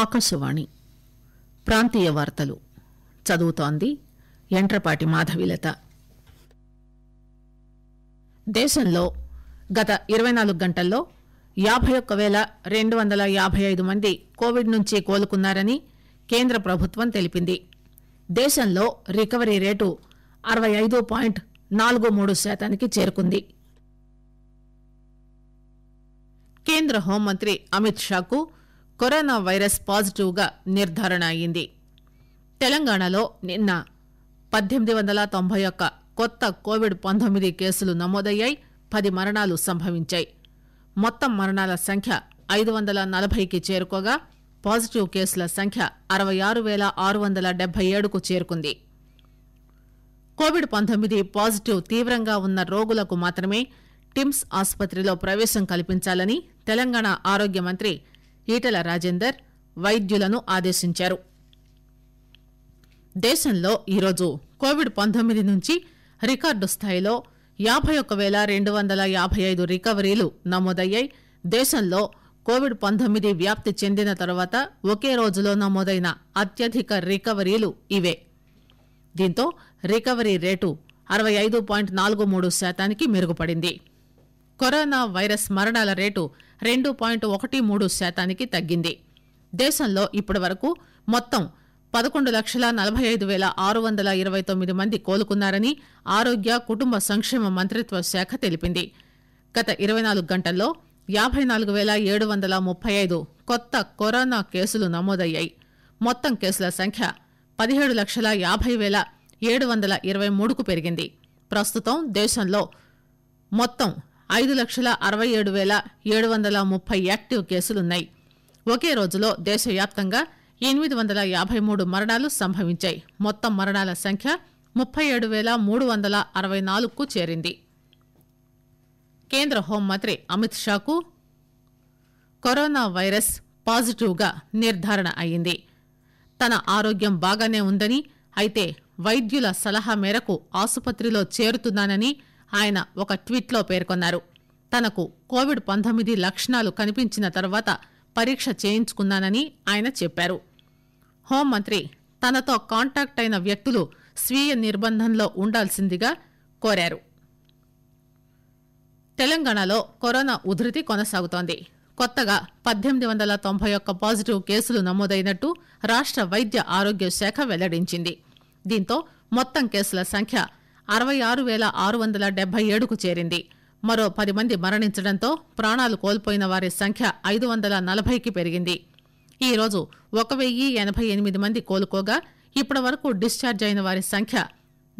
ఆకాశవాణి ప్రాంతీయ వార్తలు చదువుతోంది ఎంట్రపాటి మాధవిలత దేశంలో గత ఇరవై నాలుగు గంటల్లో యాభై ఒక్క వేల రెండు వందల యాభై ఐదు మంది కోవిడ్ నుంచి కోలుకున్నారని కేంద్ర ప్రభుత్వం తెలిపింది దేశంలో రికవరీ రేటు అరవై ఐదు పాయింట్ నాలుగు మూడు శాతానికి చేరుకుంది కేంద్ర హోంమంత్రి అమిత్ షాకు కరోనా వైరస్ పాజిటివ్గా నిర్దారణ అయింది తెలంగాణలో నిన్న పద్దెనిమిది వందల తొంభై ఒక్క కొత్త కోవిడ్ పంతొమ్మిది కేసులు నమోదయ్యాయి పది మరణాలు సంభవించాయి మొత్తం మరణాల సంఖ్య ఐదు వందల నలభైకి చేరుకోగా పాజిటివ్ కేసుల సంఖ్య అరవై ఆరు వేల ఆరు వందల డెబ్బై ఏడుకు చేరుకుంది కోవిడ్ పంతొమ్మిది పాజిటివ్ తీవ్రంగా ఉన్న రోగులకు మాత్రమే టిమ్స్ ఆసుపత్రిలో ప్రవేశం కల్పించాలని తెలంగాణ ఆరోగ్య మంత్రి ఈటల రాజేందర్ వైద్యులను ఆదేశించారు దేశంలో ఈరోజు కోవిడ్ పంతొమ్మిది నుంచి రికార్డు స్థాయిలో యాబై ఒక పేల రెండు వందల యాబై ఐదు రికవరీలు నమోదయ్యాయి దేశంలో కోవిడ్ పంతొమ్మిది వ్యాప్తి చెందిన తర్వాత ఒకే రోజులో నమోదైన అత్యధిక రికవరీలు ఇవే దీంతో రికవరీ రేటు అరవై ఐదు పాయింట్ నాలుగు మూడు శాతానికి మెరుగుపడింది కరోనా వైరస్ మరణాల రేటు రెండు పాయింట్ ఒకటి మూడు శాతానికి తగ్గింది దేశంలో ఇప్పటివరకు మొత్తం పదకొండు లక్షల నలబై ఐదు పేల ఆరు వందల ఇరవై తొమ్మిది మంది కోలుకున్నారని ఆరోగ్య కుటుంబ సంక్షేమ మంత్రిత్వ శాఖ తెలిపింది గత ఇరవై నాలుగు గంటల్లో యాబై నాలుగు పేల ఏడు వందల ముప్పై ఐదు కొత్త కరోనా కేసులు నమోదయ్యాయి మొత్తం కేసుల సంఖ్య పదిహేడు లక్షల యాబై పేల ఏడు వందల ఇరవై మూడుకు పెరిగింది ప్రస్తుతం దేశంలో మొత్తం ఐదు లక్షల అరవై ఏడు వేల ఏడు వందల ముప్పై యాక్టివ్ కేసులున్నాయి ఒకే రోజులో దేశవ్యాప్తంగా ఎనిమిది వందల యాబై మూడు మరణాలు సంభవించాయి మొత్తం మరణాల సంఖ్య ముప్పై ఏడు పేల మూడు వందల అరవై నాలుగుకు చేరింది కేంద్ర హోంమంత్రి అమిత్ షాకు కరోనా వైరస్ పాజిటివ్గా నిర్ధారణ అయింది తన ఆరోగ్యం బాగానే ఉందని అయితే వైద్యుల సలహా మేరకు ఆసుపత్రిలో చేరుతున్నానని ఆయన ఒక ట్వీట్లో పేర్కొన్నారు తనకు కోవిడ్ పంతొమ్మిది లక్షణాలు కనిపించిన తర్వాత పరీక్ష చేయించుకున్నానని ఆయన చెప్పారు హోంమంత్రి తనతో కాంటాక్ట్ అయిన వ్యక్తులు స్వీయ నిర్బంధంలో ఉండాల్సిందిగా కోరారు తెలంగాణలో కరోనా ఉధృతి కొనసాగుతోంది కొత్తగా పద్దెనిమిది వందల తొంభై ఒక్క పాజిటివ్ కేసులు నమోదైనట్టు రాష్ట వైద్య ఆరోగ్య శాఖ వెల్లడించింది దీంతో మొత్తం కేసుల సంఖ్య అరవై ఆరు పేల ఆరు వందల డెబ్బై ఏడుకు చేరింది మరో పది మంది మరణించడంతో ప్రాణాలు కోల్పోయిన వారి సంఖ్య ఐదు వందల నలభైకి పెరిగింది ఈరోజు ఒక వెయ్యి ఎనభై ఎనిమిది మంది కోలుకోగా ఇప్పటి వరకు డిశ్చార్జ్ అయిన వారి సంఖ్య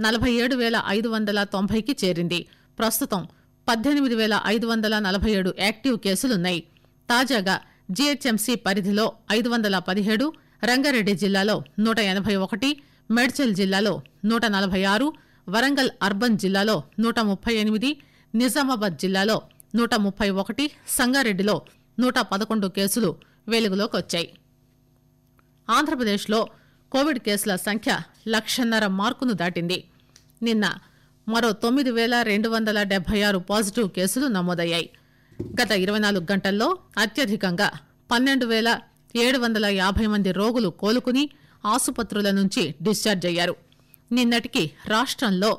నలభై ఏడు వేల ఐదు వందల తొంభైకి చేరింది ప్రస్తుతం పద్దెనిమిది వేల ఐదు వందల నలభై ఏడు యాక్టివ్ కేసులున్నాయి తాజాగా జీహెచ్ఎంసీ పరిధిలో ఐదు వందల పదిహేడు రంగారెడ్డి జిల్లాలో నూట ఎనభై ఒకటి మేడ్చల్ జిల్లాలో నూట నలభై ఆరు వరంగల్ అర్బన్ జిల్లాలో నూట ముప్పై ఎనిమిది నిజామాబాద్ జిల్లాలో నూట ముప్పై ఒకటి సంగారెడ్డిలో నూట పదకొండు కేసులు వెలుగులోకి వచ్చాయి ఆంధ్రప్రదేశ్లో కోవిడ్ కేసుల సంఖ్య లక్షన్నర మార్కును దాటింది నిన్న మరో తొమ్మిది వేల రెండు వందల డెబ్బై ఆరు పాజిటివ్ కేసులు నమోదయ్యాయి గత ఇరవై నాలుగు గంటల్లో అత్యధికంగా పన్నెండు వేల ఏడు వందల యాభై మంది రోగులు కోలుకుని ఆసుపత్రుల నుంచి డిశ్చార్జ్ అయ్యారు నిన్నటికి రాష్టంలో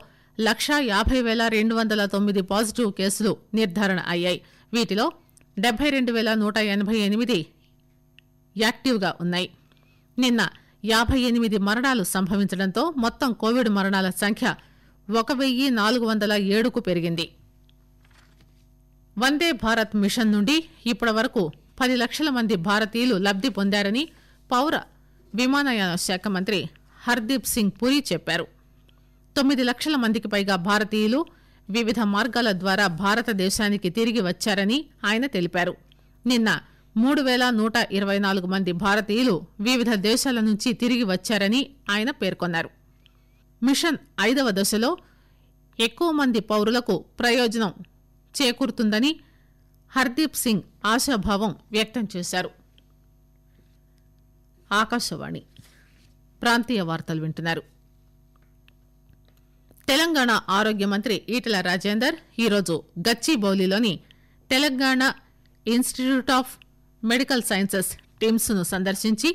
లక్షా యాబై పేల రెండు వందల తొమ్మిది పాజిటివ్ కేసులు నిర్దారణ అయ్యాయి వీటిలో డెబ్బై రెండు పేల నూట ఎనబై ఎనిమిది యాక్టివ్ గా ఉన్నాయి నిన్న యాబై ఎనిమిది మరణాలు సంభవించడంతో మొత్తం కోవిడ్ మరణాల సంఖ్య ఒక వెయ్యి నాలుగు వందల ఏడుకు పెరిగింది వందే భారత్ మిషన్ నుండి ఇప్పటి వరకు పది లక్షల మంది భారతీయులు లబ్ది పొందారని పౌర విమానయాన శాఖ మంత్రి హర్దీప్ సింగ్ పూరి చెప్పారు తొమ్మిది లక్షల మందికి పైగా భారతీయులు వివిధ మార్గాల ద్వారా భారతదేశానికి తిరిగి వచ్చారని ఆయన తెలిపారు నిన్న మూడు పేల నూట ఇరవై నాలుగు మంది భారతీయులు వివిధ దేశాల నుంచి తిరిగి వచ్చారని ఆయన పేర్కొన్నారు మిషన్ ఐదవ దశలో ఎక్కువ మంది పౌరులకు ప్రయోజనం చేకూరుతుందని హర్దీప్ సింగ్ ఆశాభావం వ్యక్తం చేశారు ఆకాశవాణి తెలంగాణ ఆరోగ్య మంత్రి ఈటల రాజేందర్ ఈరోజు గచ్చిబౌలిలోని Telangana institute of medical sciences TIMS ను సందర్శించి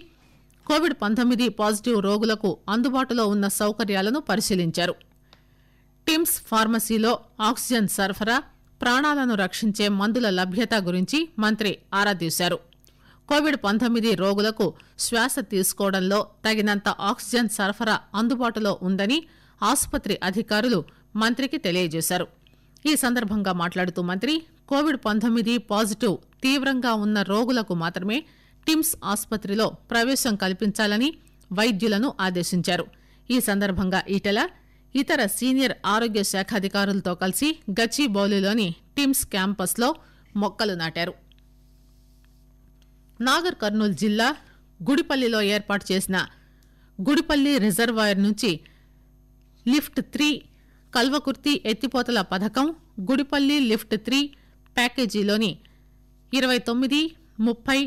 కోవిడ్ పంతొమ్మిది పాజిటివ్ రోగులకు అందుబాటులో ఉన్న సౌకర్యాలను పరిశీలించారు టిమ్స్ ఫార్మసీలో ఆక్సిజన్ సరఫరా ప్రాణాలను రక్షించే మందుల లభ్యత గురించి మంత్రి ఆరా తీశారు కోవిడ్ పంతొమ్మిది రోగులకు శ్వాస తీసుకోవడంలో తగినంత ఆక్సిజన్ సరఫరా అందుబాటులో ఉందని ఆసుపత్రి అధికారులు మంత్రికి తెలియజేశారు ఈ సందర్భంగా మాట్లాడుతూ మంత్రి కోవిడ్ పంతొమ్మిది పాజిటివ్ తీవ్రంగా ఉన్న రోగులకు మాత్రమే టిమ్స్ ఆసుపత్రిలో ప్రవేశం కల్పించాలని వైద్యులను ఆదేశించారు ఈ సందర్భంగా ఈటల ఇతర సీనియర్ ఆరోగ్య శాఖ అధికారులతో కలిసి గచ్చిబౌలిలోని టిమ్స్ క్యాంపస్లో మొక్కలు నాటారు నాగర్ కర్నూల్ జిల్లా గుడిపల్లిలో ఏర్పాటు చేసిన గుడిపల్లి రిజర్వాయర్ నుంచి లిఫ్ట్ త్రీ కల్వకుర్తి ఎత్తిపోతల పథకం గుడిపల్లి లిఫ్ట్ త్రీ ప్యాకేజీలోని ఇరవై తొమ్మిది ముప్పై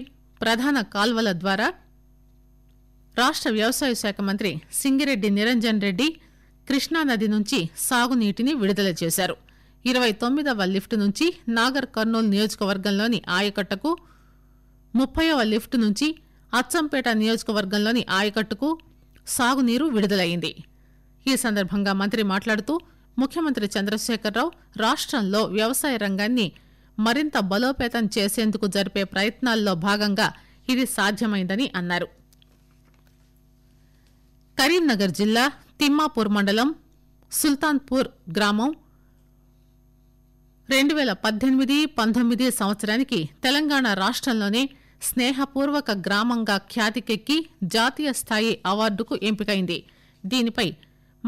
ప్రధాన కాల్వల ద్వారా రాష్ట వ్యవసాయ శాఖ మంత్రి సింగిరెడ్డి నిరంజన్ రెడ్డి కృష్ణానది నుంచి సాగునీటిని విడుదల చేశారు ఇరవై తొమ్మిదవ లిఫ్ట్ నుంచి నాగర్ కర్నూలు నియోజకవర్గంలోని ఆయకట్టకు ముప్పైవ లిఫ్ట్ నుంచి అచ్చంపేట నియోజకవర్గంలోని ఆయకట్టుకు సాగునీరు విడుదలైంది ఈ సందర్భంగా మంత్రి మాట్లాడుతూ ముఖ్యమంత్రి చంద్రశేఖరరావు రాష్టంలో వ్యవసాయ రంగాన్ని మరింత బలోపేతం చేసేందుకు జరిపే ప్రయత్నాల్లో భాగంగా ఇది సాధ్యమైందని అన్నారు కరీంనగర్ జిల్లా తిమ్మాపూర్ మండలం సుల్తాన్పూర్ గ్రామం రెండు వేల పద్దెనిమిది పంతొమ్మిది సంవత్సరానికి తెలంగాణ రాష్టంలోనే స్నేహపూర్వక గ్రామంగా ఖ్యాతికెక్కి జాతీయ స్థాయి అవార్డుకు ఎంపికైంది దీనిపై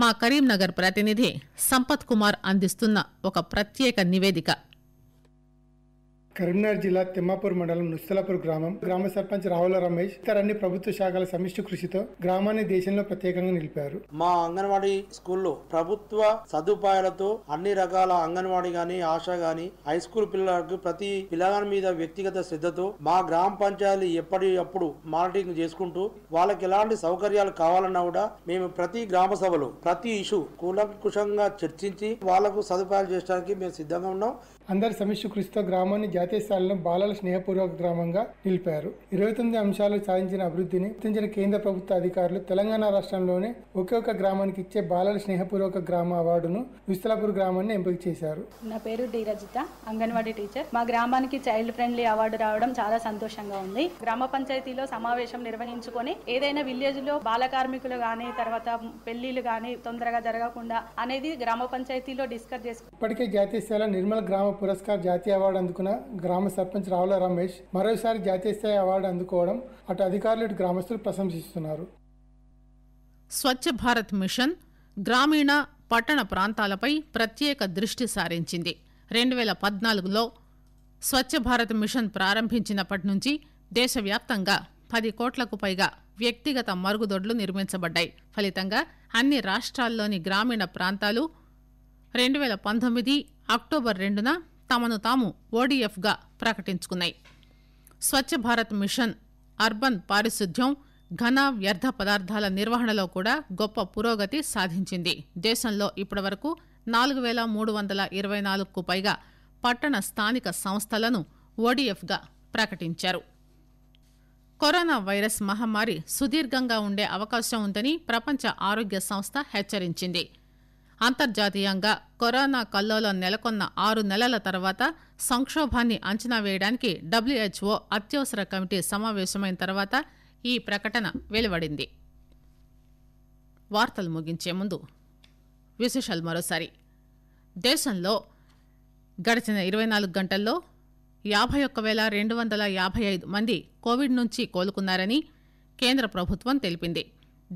మా కరీంనగర్ ప్రతినిధి సంపత్ కుమార్ అందిస్తున్న ఒక ప్రత్యేక నివేదిక కరీంనగర్ జిల్లా తిమ్మాపూర్ మండలం నుస్తలాపూర్ గ్రామం గ్రామ సర్పంచ్ రావుల రమేష్ ఇతర అన్ని ప్రభుత్వ శాఖల సమిష్టి కృషితో గ్రామాన్ని దేశంలో ప్రత్యేకంగా నిలిపారు మా అంగన్వాడీ స్కూల్లో ప్రభుత్వ సదుపాయాలతో అన్ని రకాల అంగన్వాడీ గాని ఆశ గాని హై స్కూల్ పిల్లలకు ప్రతి పిల్లగాని మీద వ్యక్తిగత శ్రద్ధతో మా గ్రామ పంచాయతీ ఎప్పటి అప్పుడు మానిటరింగ్ చేసుకుంటూ వాళ్ళకి ఎలాంటి సౌకర్యాలు కావాలన్నా కూడా మేము ప్రతి గ్రామ సభలో ప్రతి ఇష్యూ కులకుశంగా చర్చించి వాళ్లకు సదుపాయాలు చేయడానికి మేము సిద్ధంగా ఉన్నాం అందరి సమిష్టి కృషితో గ్రామాన్ని జాతీయ స్థాయిలో బాలల స్నేహపూర్వక గ్రామంగా నిలిపారు ఇరవై తొమ్మిది అంశాలు సాధించిన అభివృద్ధిని గుర్తించిన కేంద్ర ప్రభుత్వ అధికారులు తెలంగాణ రాష్ట్రంలోనే ఒకే ఒక గ్రామానికి ఇచ్చే బాలల స్నేహపూర్వక గ్రామ అవార్డును విస్తలాపూర్ గ్రామాన్ని ఎంపిక చేశారు నా పేరు డి రజిత అంగన్వాడీ టీచర్ మా గ్రామానికి చైల్డ్ ఫ్రెండ్లీ అవార్డు రావడం చాలా సంతోషంగా ఉంది గ్రామ పంచాయతీలో సమావేశం నిర్వహించుకొని ఏదైనా విలేజ్ లో బాల కార్మికులు గాని తర్వాత పెళ్లిలు గాని తొందరగా జరగకుండా అనేది గ్రామ పంచాయతీలో డిస్కస్ చేసుకుంటే ఇప్పటికే జాతీయ స్థాయిలో నిర్మల్ గ్రామ పురస్కార్ జాతీయ అవార్డు అందుకున్న గ్రామ సర్పంచ్ రావుల రమేష్ మరోసారి జాతీయ స్థాయి అవార్డు అందుకోవడం అటు అధికారులు ఇటు గ్రామస్తులు ప్రశంసిస్తున్నారు స్వచ్ఛ భారత్ మిషన్ గ్రామీణ పట్టణ ప్రాంతాలపై ప్రత్యేక దృష్టి సారించింది రెండు వేల పద్నాలుగులో స్వచ్ఛ భారత్ మిషన్ ప్రారంభించినప్పటి నుంచి దేశవ్యాప్తంగా పది కోట్లకు పైగా వ్యక్తిగత మరుగుదొడ్లు నిర్మించబడ్డాయి ఫలితంగా అన్ని రాష్ట్రాల్లోని గ్రామీణ ప్రాంతాలు రెండు వేల పంతొమ్మిది అక్టోబర్ రెండున తమను తాము ఓడీఎఫ్గా ప్రకటించుకున్నాయి స్వచ్ఛ భారత్ మిషన్ అర్బన్ పారిశుద్ధ్యం ఘన వ్యర్థ పదార్థాల నిర్వహణలో కూడా గొప్ప పురోగతి సాధించింది దేశంలో ఇప్పటివరకు నాలుగు వేల మూడు వందల ఇరవై నాలుగుకు పైగా పట్టణ స్థానిక సంస్థలను ఓడీఎఫ్గా ప్రకటించారు కరోనా వైరస్ మహమ్మారి సుదీర్ఘంగా ఉండే అవకాశం ఉందని ప్రపంచ ఆరోగ్య సంస్థ హెచ్చరించింది అంతర్జాతీయంగా కరోనా కల్లోలం నెలకొన్న ఆరు నెలల తర్వాత సంకోభాన్ని అంచనా వేయడానికి డబ్ల్యూహెచ్ఓ అత్యవసర కమిటీ సమావేశమైన తర్వాత ఈ ప్రకటన వెలువడింది వార్తలు ముగించే ముందు విశేషాలు మరోసారి దేశంలో గడిచిన ఇరవై నాలుగు గంటల్లో యాభై ఒక్క వేల రెండు వందల యాభై ఐదు మంది కోవిడ్ నుంచి కోలుకున్నారని కేంద్ర ప్రభుత్వం తెలిపింది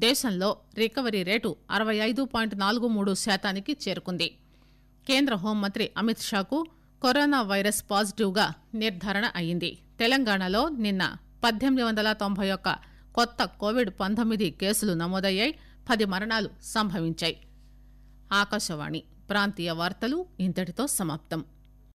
దేశంలో రికవరీ రేటు అరవై ఐదు పాయింట్ నాలుగు మూడు శాతానికి చేరుకుంది కేంద్ర హోంమంత్రి అమిత్ షాకు కరోనా వైరస్ పాజిటివ్ గా నిర్ధారణ అయింది తెలంగాణలో నిన్న పద్దెనిమిది వందల తొంభై ఒక్క కొత్త కోవిడ్ పంతొమ్మిది కేసులు నమోదయ్యాయి పది మరణాలు సంభవించాయి ఆకాశవాణి ప్రాంతీయ వార్తలు ఇంతటితో సమాప్తం